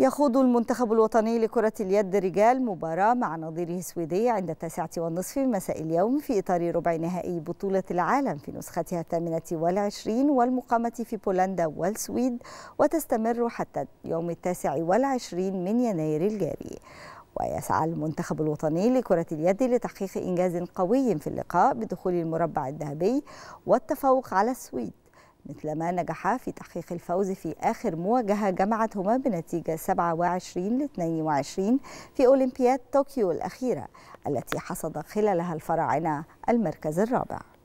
يخوض المنتخب الوطني لكرة اليد رجال مباراة مع نظيره السويدي عند التاسعة والنصف مساء اليوم في إطار ربع نهائي بطولة العالم في نسختها الثامنة والعشرين والمقامة في بولندا والسويد وتستمر حتى يوم التاسع والعشرين من يناير الجاري ويسعى المنتخب الوطني لكرة اليد لتحقيق إنجاز قوي في اللقاء بدخول المربع الذهبي والتفوق على السويد مثلما نجحا في تحقيق الفوز في آخر مواجهة جمعتهما بنتيجة 27 ل 22 في أولمبياد طوكيو الأخيرة التي حصد خلالها الفراعنة المركز الرابع